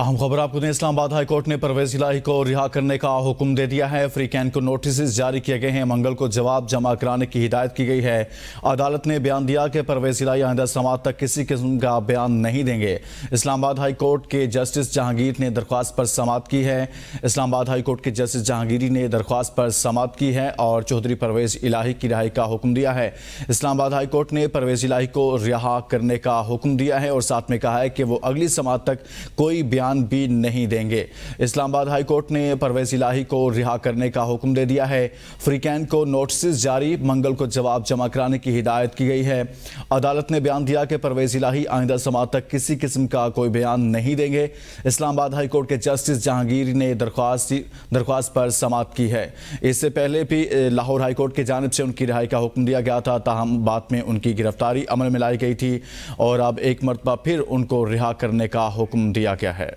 अहम खबर आपको दें इस्लामाबाद हाईकोर्ट ने परवेज इलाही को रिहा करने का हुक्म दे दिया है फ्री कैन को नोटिस जारी किए गए हैं मंगल को जवाब जमा कराने की हिदायत की गई है अदालत ने बयान दिया कि परवेज इलाही आइंदा समाज तक किसी किस्म का बयान नहीं देंगे इस्लामाबाद हाईकोर्ट के जस्टिस जहांगीर ने दरख्वास्त पर समाप्त की है इस्लामाबाद कोर्ट के जस्टिस जहांगीरी ने दरख्वास्त पर समाप्त की है और चौधरी परवेज इलाही की रिहाई का हुक्म दिया है इस्लामाबाद हाईकोर्ट ने परवेज इलाही को रिहा करने का हुक्म दिया है और साथ में कहा है कि वो अगली समाज तक कोई बयान बयान भी नहीं देंगे इस्लामाबाद हाईकोर्ट ने परवेज इलाही को रिहा करने का हुक्म दे दिया है फ्रीकैन को नोटिस जारी मंगल को जवाब जमा कराने की हिदायत की गई है अदालत ने बयान दिया कि परवेज इलाही आइंदा समाज तक किसी किस्म का कोई बयान नहीं देंगे इस्लामाबाद हाईकोर्ट के जस्टिस जहांगीर ने दरख्वास्त दरख्वास्त पर समाप्त की है इससे पहले भी लाहौर हाईकोर्ट की जानब से उनकी रिहाई का हुक्म दिया गया था ताहम बाद में उनकी गिरफ्तारी अमल में लाई गई थी और अब एक मरतबा फिर उनको रिहा करने का हुक्म दिया गया है